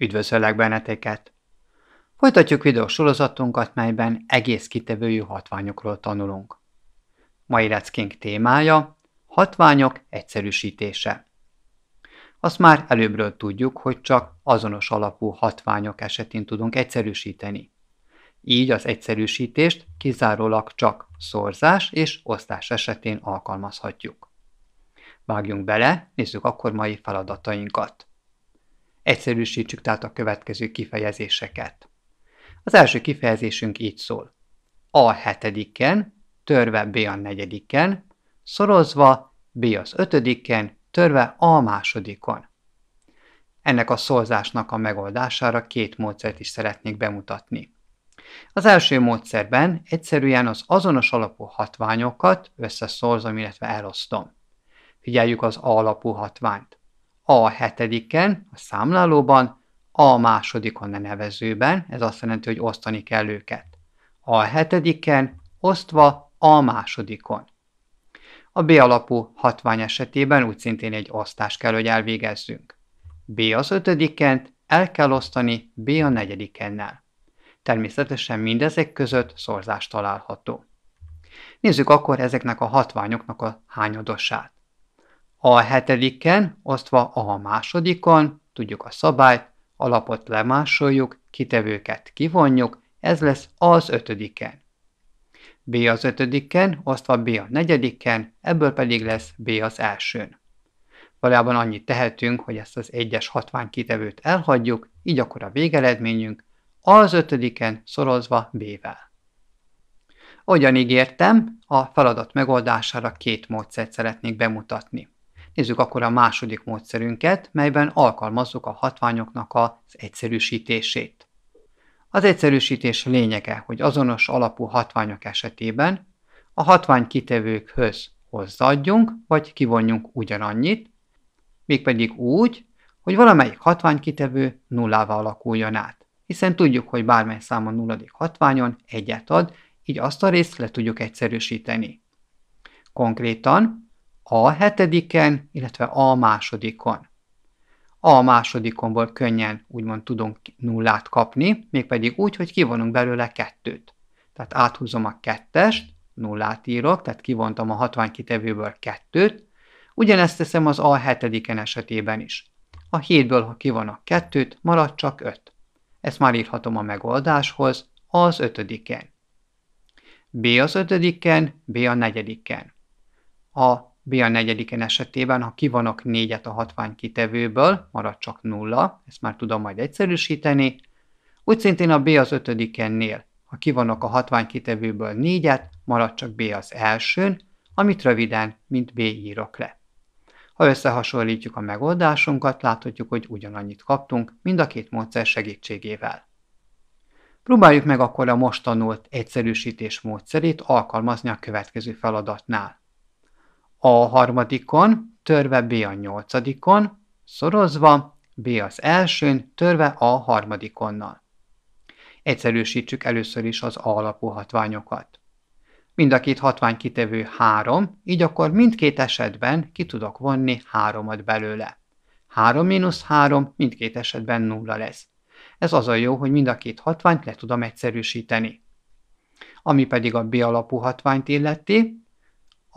Üdvözöllek benneteket! Folytatjuk videós sorozatunkat, melyben egész kitevőjű hatványokról tanulunk. Mai leckénk témája hatványok egyszerűsítése. Azt már előbbről tudjuk, hogy csak azonos alapú hatványok esetén tudunk egyszerűsíteni. Így az egyszerűsítést kizárólag csak szorzás és osztás esetén alkalmazhatjuk. Vágjunk bele, nézzük akkor mai feladatainkat. Egyszerűsítsük tehát a következő kifejezéseket. Az első kifejezésünk így szól. A hetediken, törve B a negyediken, szorozva B az ötödiken, törve A másodikon. Ennek a szorzásnak a megoldására két módszert is szeretnék bemutatni. Az első módszerben egyszerűen az azonos alapú hatványokat összeszorzom, illetve elosztom. Figyeljük az A alapú hatványt. A hetediken, a számlálóban, A másodikon a nevezőben, ez azt jelenti, hogy osztani kell őket. A hetediken, osztva A másodikon. A B alapú hatvány esetében úgy szintén egy osztást kell, hogy elvégezzünk. B az ötödikent el kell osztani B a negyedikennel. Természetesen mindezek között szorzás található. Nézzük akkor ezeknek a hatványoknak a hányadosát. A hetediken, osztva a másodikon, tudjuk a szabályt, alapot lemásoljuk, kitevőket kivonjuk, ez lesz az ötödiken. B az ötödiken, osztva B a negyediken, ebből pedig lesz B az elsőn. Valójában annyit tehetünk, hogy ezt az egyes kitevőt elhagyjuk, így akkor a végeredményünk az ötödiken szorozva B-vel. Ugyan ígértem, a feladat megoldására két módszert szeretnék bemutatni. Nézzük akkor a második módszerünket, melyben alkalmazzuk a hatványoknak az egyszerűsítését. Az egyszerűsítés lényege, hogy azonos alapú hatványok esetében a hatvány kitevőkhöz hozzáadjunk, vagy kivonjunk ugyanannyit, mégpedig úgy, hogy valamelyik hatványkitevő nullává alakuljon át, hiszen tudjuk, hogy bármely számon nulladik hatványon egyet ad, így azt a részt le tudjuk egyszerűsíteni. Konkrétan a hetediken, illetve a másodikon. A másodikonból könnyen úgymond tudunk nullát kapni, mégpedig úgy, hogy kivonunk belőle kettőt. Tehát áthúzom a kettest, nullát írok, tehát kivontam a 60 kitevőből kettőt, ugyanezt teszem az a hetediken esetében is. A hétből ha kivonok kettőt, marad csak öt. Ezt már írhatom a megoldáshoz, az ötödiken. B az ötödiken, B a negyediken. A BL negyediken esetében, ha kivonok négyet a hatvány kitevőből, marad csak nulla, ezt már tudom majd egyszerűsíteni. Úgy szintén a B az ötödikennél, ha kivonok a hatvány kitevőből négyet, marad csak B az elsőn, amit röviden, mint B írok le. Ha összehasonlítjuk a megoldásunkat, láthatjuk, hogy ugyanannyit kaptunk mind a két módszer segítségével. Próbáljuk meg akkor a most tanult egyszerűsítés módszerét alkalmazni a következő feladatnál. A harmadikon, törve B a nyolcadikon, szorozva, B az elsőn, törve A harmadikonnal. Egyszerűsítsük először is az A alapú hatványokat. Mind a két hatvány kitevő 3, így akkor mindkét esetben ki tudok vonni 3-at belőle. 3 mínusz 3 mindkét esetben nulla lesz. Ez az a jó, hogy mind a két hatványt le tudom egyszerűsíteni. Ami pedig a B alapú hatványt illeti,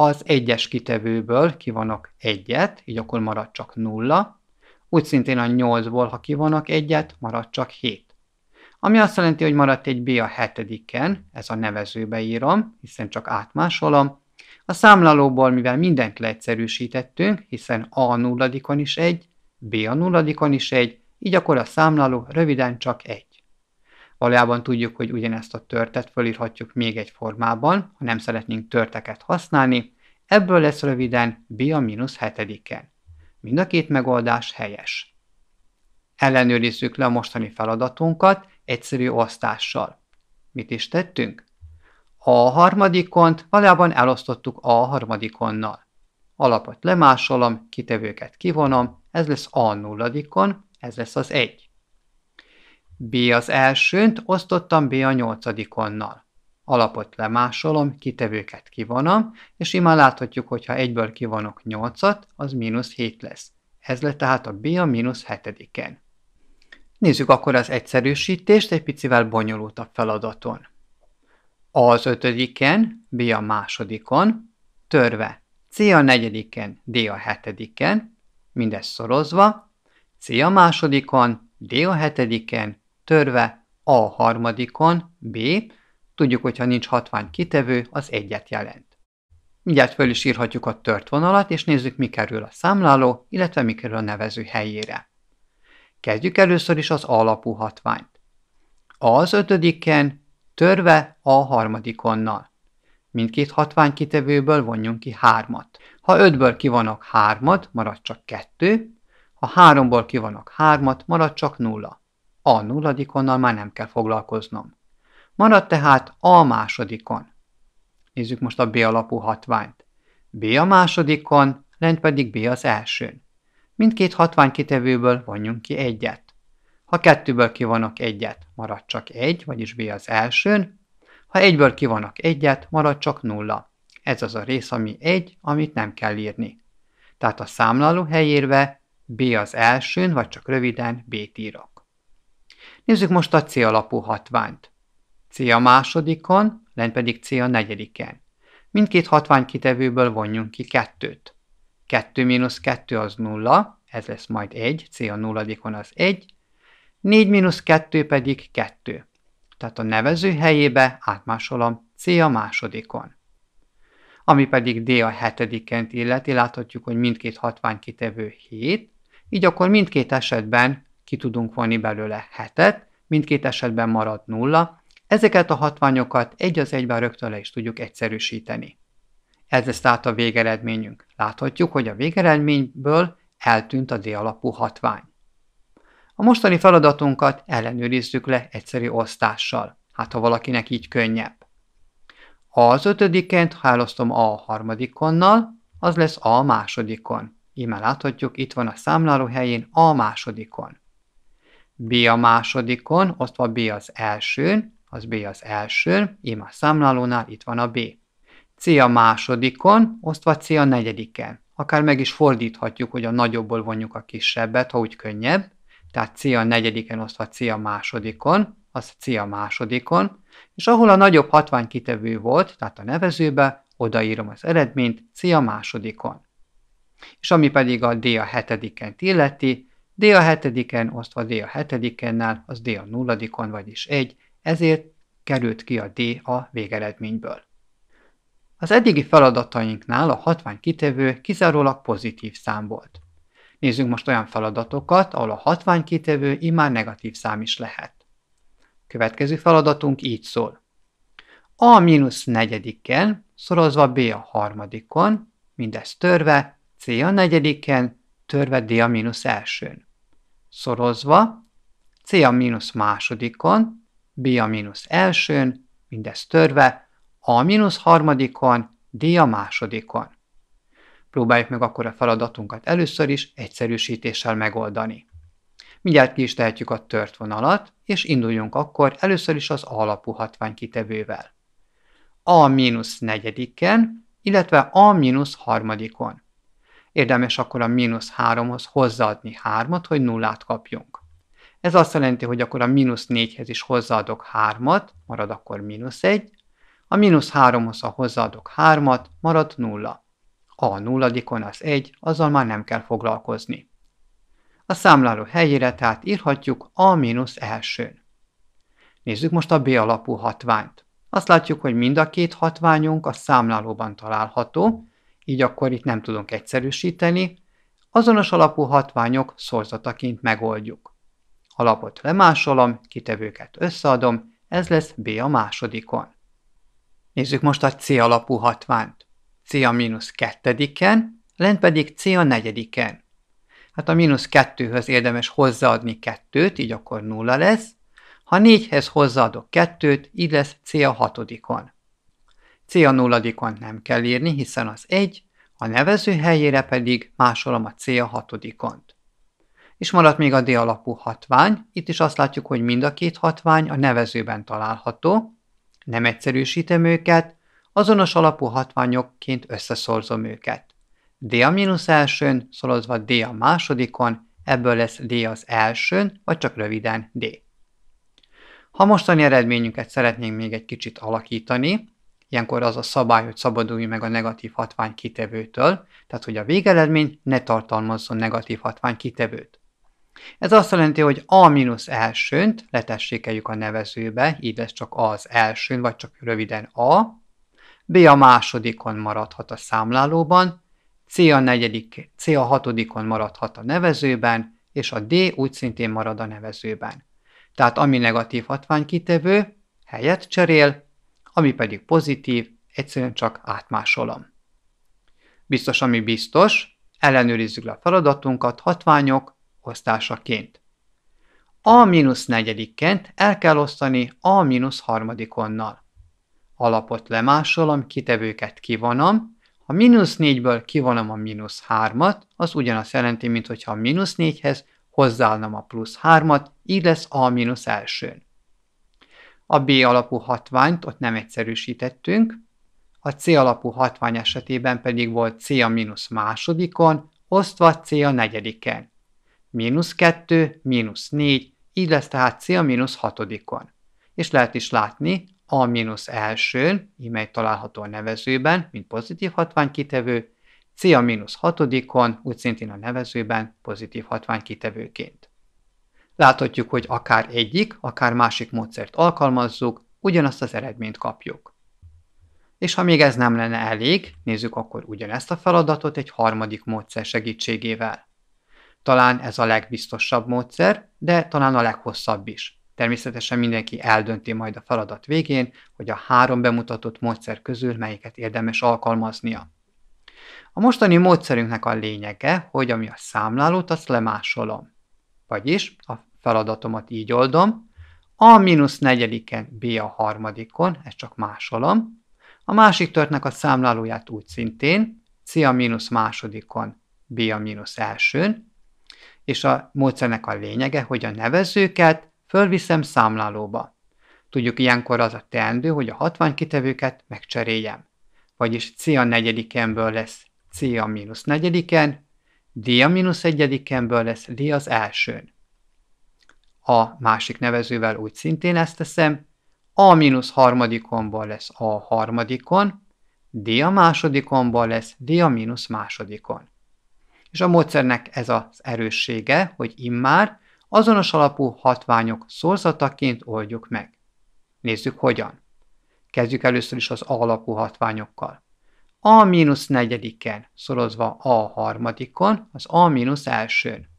az egyes kitevőből kivonok egyet, így akkor marad csak nulla, úgy szintén a 8-ból, ha kivonok egyet, marad csak 7. Ami azt jelenti, hogy maradt egy B a hetediken, ez a nevezőbe írom, hiszen csak átmásolom. A számlálóból, mivel mindent leegyszerűsítettünk, hiszen A nulladikon is egy, B a nulladikon is egy, így akkor a számláló röviden csak egy. Valójában tudjuk, hogy ugyanezt a törtet fölírhatjuk még egy formában, ha nem szeretnénk törteket használni, ebből lesz röviden b a mínusz hetediken. Mind a két megoldás helyes. Ellenőrizzük le a mostani feladatunkat egyszerű osztással. Mit is tettünk? A harmadikont valójában elosztottuk a harmadikonnal. Alapot lemásolom, kitevőket kivonom, ez lesz a nulladikon, ez lesz az egy. B az elsőnt, osztottam B a nyolcadikonnal. Alapot lemásolom, kitevőket kivonom, és imán láthatjuk, hogy ha egyből kivonok 8-at, az mínusz 7 lesz. Ez lett tehát a B a mínusz 7-en. Nézzük akkor az egyszerűsítést egy picivel bonyolultabb feladaton. A az ötödiken, B a másodikon, törve. C a negyediken, D a hetediken, mindez szorozva. C a másodikon, D a hetediken, törve a harmadikon, b, tudjuk, hogy ha nincs hatvány kitevő, az egyet jelent. Mindjárt föl is írhatjuk a tört vonalat, és nézzük, mi kerül a számláló, illetve mi kerül a nevező helyére. Kezdjük először is az alapú hatványt. A az ötödiken, törve a harmadikonnal. Mindkét hatvány kitevőből vonjunk ki hármat. Ha ötből kivonok hármat, marad csak kettő, ha háromból kivonok hármat, marad csak nulla. A nulladikonnal már nem kell foglalkoznom. Marad tehát A másodikon. Nézzük most a B alapú hatványt. B a másodikon, lent pedig B az elsőn. Mindkét hatvány kitevőből vonjunk ki egyet. Ha kettőből kivonok egyet, marad csak egy, vagyis B az elsőn. Ha egyből kivonok egyet, marad csak nulla. Ez az a rész, ami egy, amit nem kell írni. Tehát a számláló helyérve B az elsőn, vagy csak röviden B-t írok. Nézzük most a C alapú hatványt. C a másodikon, lent pedig C a negyediken. Mindkét hatvány kitevőből vonjunk ki kettőt. 2 mínusz 2 az 0, ez lesz majd 1, C a nulladikon az 1, 4 mínusz 2 pedig 2. Tehát a nevező helyébe átmásolom C a másodikon. Ami pedig D a hetedikent illeti, láthatjuk, hogy mindkét hatvány kitevő 7, így akkor mindkét esetben ki tudunk vonni belőle hetet, mindkét esetben marad nulla, ezeket a hatványokat egy az egyben rögtön le is tudjuk egyszerűsíteni. Ez lesz tehát a végeredményünk. Láthatjuk, hogy a végeredményből eltűnt a D alapú hatvány. A mostani feladatunkat ellenőrizzük le egyszerű osztással. Hát ha valakinek így könnyebb. Az ha elosztom A a harmadikonnal, az lesz A másodikon. Íme láthatjuk, itt van a számláló helyén A másodikon. B a másodikon, ott van B az elsőn, az B az elsőn, a számlálónál itt van a B. C a másodikon, osztva C a negyediken. Akár meg is fordíthatjuk, hogy a nagyobbból vonjuk a kisebbet, ha úgy könnyebb. Tehát C a negyediken osztva C a másodikon, az C a másodikon, és ahol a nagyobb hatvány kitevő volt, tehát a nevezőbe, odaírom az eredményt C a másodikon. És ami pedig a D a hetediken illeti, D a hetediken osztva D a hetedikennel, az D a nulladikon, vagyis 1, ezért került ki a D a végeredményből. Az eddigi feladatainknál a hatvány kitevő kizárólag pozitív szám volt. Nézzünk most olyan feladatokat, ahol a hatvány kitevő immár negatív szám is lehet. Következő feladatunk így szól. A mínusz negyediken, szorozva B a harmadikon, mindez törve, C a negyediken, törve D a mínusz elsőn szorozva, C a mínusz másodikon, B a mínusz elsőn, mindez törve, A mínusz harmadikon, D a másodikon. Próbáljuk meg akkor a feladatunkat először is egyszerűsítéssel megoldani. Mindjárt ki is tehetjük a tört vonalat, és induljunk akkor először is az alapú hatvány kitevővel. A mínusz negyediken, illetve A mínusz harmadikon. Érdemes akkor a mínusz 3-hoz hozzáadni 3-at, hogy nullát kapjunk. Ez azt jelenti, hogy akkor a mínusz 4-hez is hozzáadok 3-at, marad akkor mínusz 1, a mínusz 3-hoz, ha hozzáadok 3-at, marad 0. Ha a nulladikon az 1, azzal már nem kell foglalkozni. A számláló helyére tehát írhatjuk a mínusz elsőn. Nézzük most a B alapú hatványt. Azt látjuk, hogy mind a két hatványunk a számlálóban található, így akkor itt nem tudunk egyszerűsíteni, azonos alapú hatványok szorzataként megoldjuk. A lapot lemásolom, kitevőket összeadom, ez lesz B a másodikon. Nézzük most a C alapú hatványt. C a mínusz kettediken, lent pedig C a negyediken. Hát a mínusz kettőhöz érdemes hozzáadni kettőt, így akkor nulla lesz. Ha négyhez hozzáadok kettőt, így lesz C a hatodikon. C a nulladikont nem kell írni, hiszen az 1, a nevező helyére pedig másolom a C a hatodikont. És maradt még a D alapú hatvány, itt is azt látjuk, hogy mind a két hatvány a nevezőben található, nem egyszerűsítem őket, azonos alapú hatványokként összeszorzom őket. D a mínusz elsőn, szorozva D a másodikon, ebből lesz D az elsőn, vagy csak röviden D. Ha mostani eredményünket szeretnénk még egy kicsit alakítani, Ilyenkor az a szabály, hogy szabadulj meg a negatív hatvány kitevőtől, tehát hogy a végeredmény ne tartalmazzon negatív hatvány kitevőt. Ez azt jelenti, hogy a mínusz elsőnt letessékeljük a nevezőbe, így lesz csak az elsőn, vagy csak röviden a, B a másodikon maradhat a számlálóban, C a, negyedik, C a hatodikon maradhat a nevezőben, és a D úgy szintén marad a nevezőben. Tehát ami negatív hatvány kitevő, helyet cserél, ami pedig pozitív, egyszerűen csak átmásolom. Biztos, ami biztos, ellenőrizzük le a feladatunkat hatványok osztásaként. A mínusz negyedikként el kell osztani a mínusz harmadikonnal. Alapot lemásolom, kitevőket kivonom, ha mínusz négyből kivonom a mínusz hármat, az ugyanazt jelenti, mint hogyha a mínusz négyhez hozzáállnom a plusz hármat, így lesz a mínusz elsőn. A B alapú hatványt ott nem egyszerűsítettünk, a C alapú hatvány esetében pedig volt C a mínusz másodikon, osztva C a negyediken. Mínusz 2, mínusz 4, így lesz tehát C a mínusz hatodikon. És lehet is látni, a mínusz elsőn, imely található a nevezőben, mint pozitív hatvány kitevő, C a mínusz hatodikon, úgy szintén a nevezőben pozitív hatvány kitevőként. Láthatjuk, hogy akár egyik, akár másik módszert alkalmazzuk, ugyanazt az eredményt kapjuk. És ha még ez nem lenne elég, nézzük akkor ugyanezt a feladatot egy harmadik módszer segítségével. Talán ez a legbiztosabb módszer, de talán a leghosszabb is. Természetesen mindenki eldönti majd a feladat végén, hogy a három bemutatott módszer közül melyiket érdemes alkalmaznia. A mostani módszerünknek a lényege, hogy ami a számlálót, azt lemásolom vagyis a feladatomat így oldom, a mínusz negyediken b a harmadikon, ezt csak másolom, a másik törtnek a számlálóját úgy szintén, c a mínusz másodikon, b a mínusz elsőn, és a módszernek a lényege, hogy a nevezőket fölviszem számlálóba. Tudjuk, ilyenkor az a teendő, hogy a kitevőket megcseréljem. Vagyis c a negyedikenből lesz c a mínusz negyediken, D a mínusz egyedikemből lesz D az elsőn. A másik nevezővel úgy szintén ezt teszem, A mínusz harmadikomból lesz A harmadikon, D a másodikomból lesz D a mínusz másodikon. És a módszernek ez az erőssége, hogy immár azonos alapú hatványok szorzataként oldjuk meg. Nézzük hogyan. Kezdjük először is az A alapú hatványokkal a mínusz negyediken szorozva a harmadikon, az a mínusz elsőn.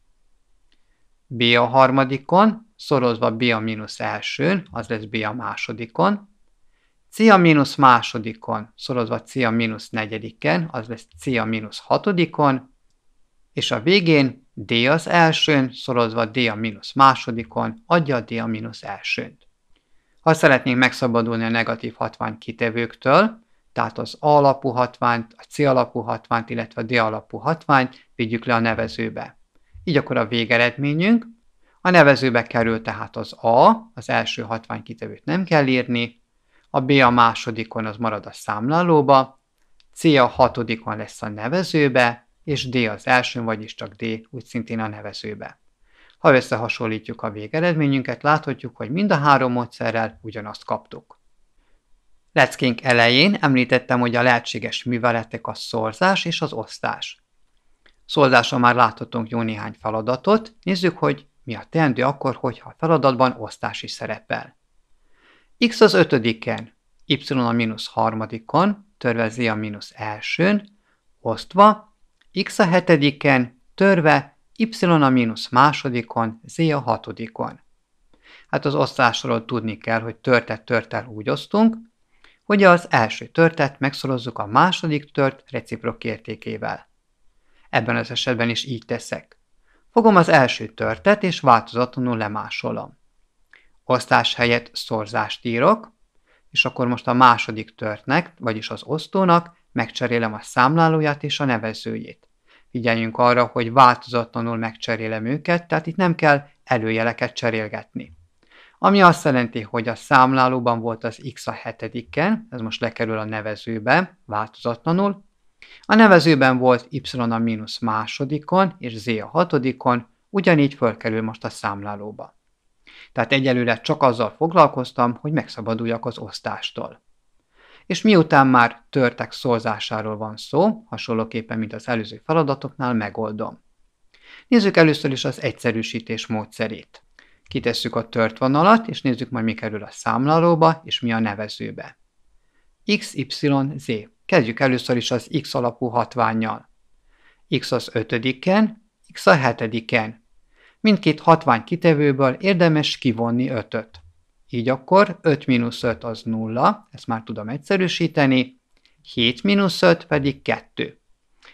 b a harmadikon szorozva b a mínusz elsőn, az lesz b a másodikon. c a mínusz másodikon szorozva c a mínusz negyediken, az lesz c a mínusz hatodikon. És a végén d az elsőn szorozva d a mínusz másodikon adja a d a mínusz elsőnt. Ha szeretnénk megszabadulni a negatív hatvány kitevőktől, tehát az A alapú hatványt, a C alapú hatványt, illetve a D alapú hatványt vigyük le a nevezőbe. Így akkor a végeredményünk, a nevezőbe kerül tehát az A, az első hatvány kitevőt nem kell írni, a B a másodikon az marad a számlálóba, C a hatodikon lesz a nevezőbe, és D az első, vagyis csak D úgy szintén a nevezőbe. Ha összehasonlítjuk a végeredményünket, láthatjuk, hogy mind a három módszerrel ugyanazt kaptuk. Leckénk elején említettem, hogy a lehetséges műveletek a szorzás és az osztás. Szorzáson már láthatunk jó néhány feladatot, nézzük, hogy mi a teendő akkor, hogyha a feladatban osztás is szerepel. X az ötödiken, Y a mínusz harmadikon, Z a mínusz elsőn, osztva, X a hetediken, törve, Y a mínusz másodikon, Z a hatodikon. Hát az osztásról tudni kell, hogy törtet-törtel úgy osztunk, hogy az első törtet megszorozzuk a második tört reciprok értékével. Ebben az esetben is így teszek. Fogom az első törtet és változatlanul lemásolom. Osztás helyett szorzást írok, és akkor most a második törtnek, vagyis az osztónak megcserélem a számlálóját és a nevezőjét. Figyeljünk arra, hogy változatlanul megcserélem őket, tehát itt nem kell előjeleket cserélgetni ami azt jelenti, hogy a számlálóban volt az x a hetediken, ez most lekerül a nevezőbe változatlanul, a nevezőben volt y a mínusz másodikon és z a hatodikon, ugyanígy fölkerül most a számlálóba. Tehát egyelőre csak azzal foglalkoztam, hogy megszabaduljak az osztástól. És miután már törtek szorzásáról van szó, hasonlóképpen, mint az előző feladatoknál, megoldom. Nézzük először is az egyszerűsítés módszerét. Kitesszük a tört vonalat, és nézzük majd, mi kerül a számlálóba, és mi a nevezőbe. X, Y, Z. Kezdjük először is az X alapú hatványjal. X az ötödiken, X a hetediken. Mindkét hatvány kitevőből érdemes kivonni ötöt. Így akkor 5 mínusz 5 az 0, ezt már tudom egyszerűsíteni, 7 mínusz 5 pedig 2.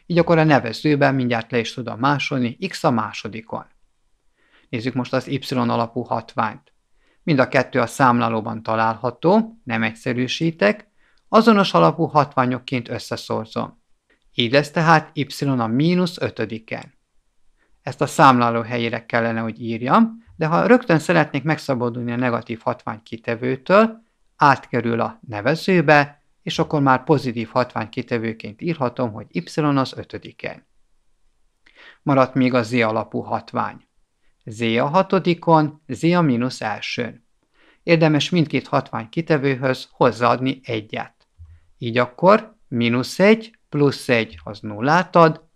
Így akkor a nevezőben mindjárt le is tudom másolni x a másodikon. Nézzük most az y alapú hatványt. Mind a kettő a számlálóban található, nem egyszerűsítek, azonos alapú hatványokként összeszorzom. Így lesz tehát y a mínusz ötödiken. Ezt a számláló helyére kellene, hogy írjam, de ha rögtön szeretnék megszabadulni a negatív hatvány kitevőtől, átkerül a nevezőbe, és akkor már pozitív hatvány kitevőként írhatom, hogy y az ötödiken. Maradt még a z alapú hatvány. Z a hatodikon, Z a mínusz elsőn. Érdemes mindkét hatvány kitevőhöz hozzáadni egyet. Így akkor mínusz 1 plusz 1 az nullát ad,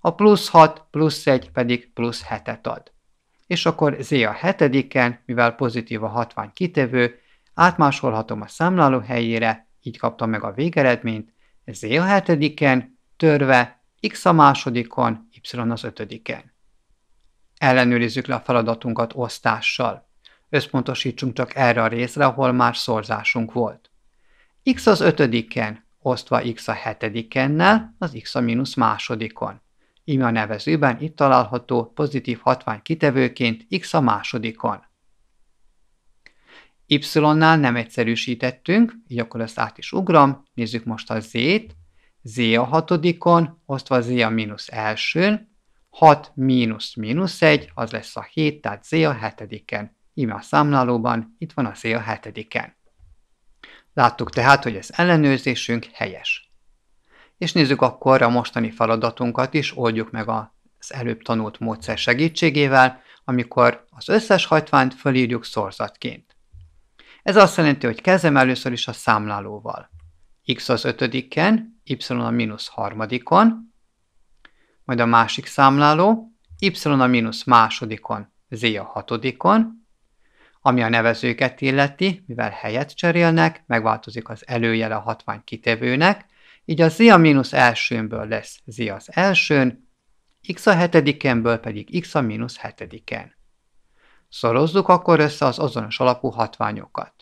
a plusz 6 plusz 1 pedig plusz 7-et ad. És akkor Z a hetediken, mivel pozitív a hatvány kitevő, átmásolhatom a számláló helyére, így kaptam meg a végeredményt, Z a hetediken, törve, X a másodikon, Y az ötödiken. Ellenőrizzük le a feladatunkat osztással. Összpontosítsunk csak erre a részre, ahol már szorzásunk volt. X az ötödiken, osztva x a hetedikennel, az x a mínusz másodikon. Íme a nevezőben itt található pozitív hatvány kitevőként x a másodikon. Y-nál nem egyszerűsítettünk, így akkor ezt át is ugram. nézzük most a z-t, z a hatodikon, osztva z a mínusz elsőn, 6 mínusz mínusz 1, az lesz a 7, tehát Z a hetediken. Íme a számlálóban, itt van a Z a hetediken. Láttuk tehát, hogy az ellenőrzésünk helyes. És nézzük akkor a mostani feladatunkat is, oldjuk meg az előbb tanult módszer segítségével, amikor az összes hajtványt fölírjuk szorzatként. Ez azt jelenti, hogy kezdem először is a számlálóval. x az ötödiken, y a mínusz harmadikon, majd a másik számláló, y a mínusz másodikon, z a hatodikon, ami a nevezőket illeti, mivel helyet cserélnek, megváltozik az előjel a hatvány kitevőnek, így a z a mínusz elsőnből lesz z az elsőn, x a hetedikenből pedig x a mínusz hetediken. Szorozzuk akkor össze az azonos alapú hatványokat.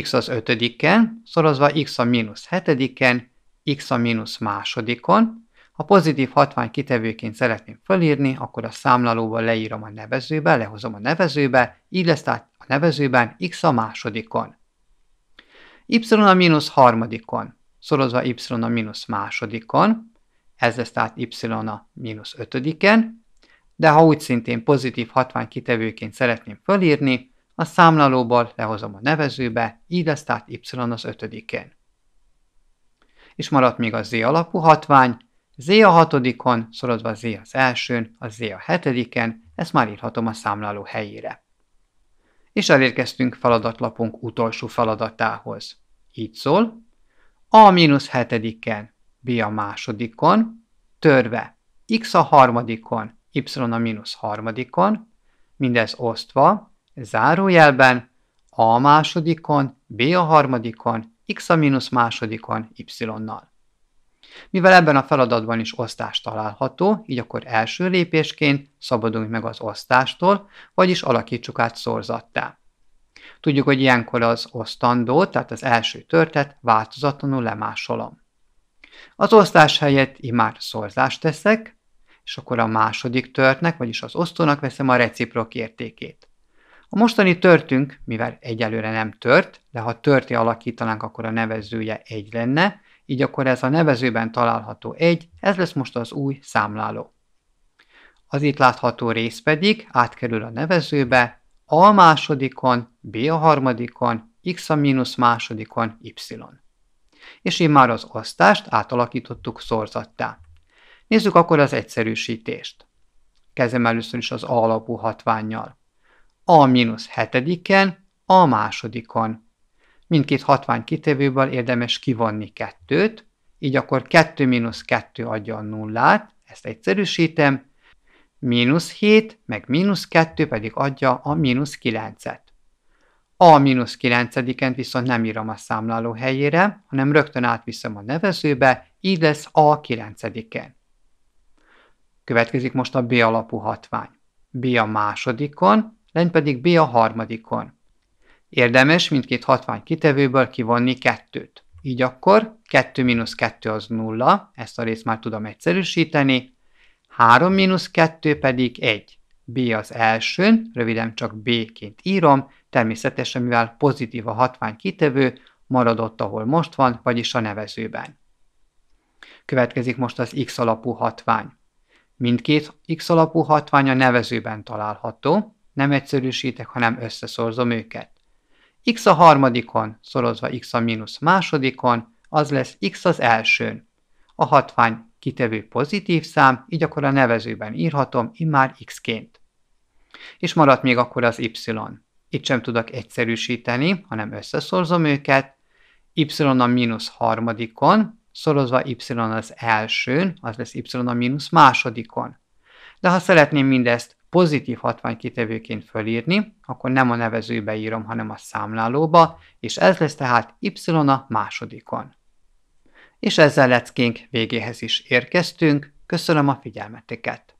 x az ötödiken, szorozva x a mínusz hetediken, x a mínusz másodikon, ha pozitív hatvány kitevőként szeretném fölírni, akkor a számlalóval leírom a nevezőbe, lehozom a nevezőbe, így lesz tehát a nevezőben x a másodikon. y a mínusz harmadikon, szorozva y a mínusz másodikon, ez lesz tehát y a mínusz ötödiken, de ha úgy szintén pozitív hatvány kitevőként szeretném fölírni, a számlalóból lehozom a nevezőbe, így lesz tehát y az ötödiken. És maradt még a z alapú hatvány, Z a hatodikon, szorozva Z az elsőn, a Z a hetediken, ezt már írhatom a számláló helyére. És elérkeztünk feladatlapunk utolsó feladatához. Így szól, A mínusz hetediken, B a másodikon, törve, X a harmadikon, Y a mínusz harmadikon, mindez osztva, zárójelben, A másodikon, B a harmadikon, X a mínusz másodikon, Y-nal. Mivel ebben a feladatban is osztás található, így akkor első lépésként szabadulj meg az osztástól, vagyis alakítsuk át szorzattá. Tudjuk, hogy ilyenkor az osztandó, tehát az első törtet változatlanul lemásolom. Az osztás helyett imád szorzást teszek, és akkor a második törtnek, vagyis az osztónak veszem a reciprok értékét. A mostani törtünk, mivel egyelőre nem tört, de ha törti alakítanánk, akkor a nevezője egy lenne, így akkor ez a nevezőben található egy, ez lesz most az új számláló. Az itt látható rész pedig átkerül a nevezőbe, a másodikon, b a harmadikon, x a mínusz másodikon, y. És így már az osztást átalakítottuk szorzattá. Nézzük akkor az egyszerűsítést. Kezdem először is az a alapú hatványjal. a mínusz hetediken, a másodikon, mindkét hatvány kitevőből érdemes kivonni kettőt, így akkor 2 mínusz 2 adja a nullát, ezt egyszerűsítem, mínusz 7, meg mínusz 2 pedig adja a mínusz 9-et. A mínusz 9 viszont nem írom a számláló helyére, hanem rögtön átviszem a nevezőbe, így lesz a 9 -en. Következik most a B alapú hatvány. B a másodikon, lent pedig B a harmadikon. Érdemes mindkét hatvány kitevőből kivonni kettőt. Így akkor 2 mínusz 2 az 0, ezt a részt már tudom egyszerűsíteni, 3 mínusz 2 pedig 1. B az elsőn, röviden csak B-ként írom, természetesen mivel pozitív a hatvány kitevő, maradott ahol most van, vagyis a nevezőben. Következik most az x alapú hatvány. Mindkét x alapú hatvány a nevezőben található, nem egyszerűsítek, hanem összeszorzom őket x a harmadikon szorozva x a mínusz másodikon, az lesz x az elsőn. A hatvány kitevő pozitív szám, így akkor a nevezőben írhatom immár x-ként. És maradt még akkor az y. Itt sem tudok egyszerűsíteni, hanem összeszorzom őket. y a mínusz harmadikon, szorozva y az elsőn, az lesz y a mínusz másodikon. De ha szeretném mindezt pozitív hatványkitevőként fölírni, akkor nem a nevezőbe írom, hanem a számlálóba, és ez lesz tehát y a másodikon. És ezzel leckénk végéhez is érkeztünk, köszönöm a figyelmeteket!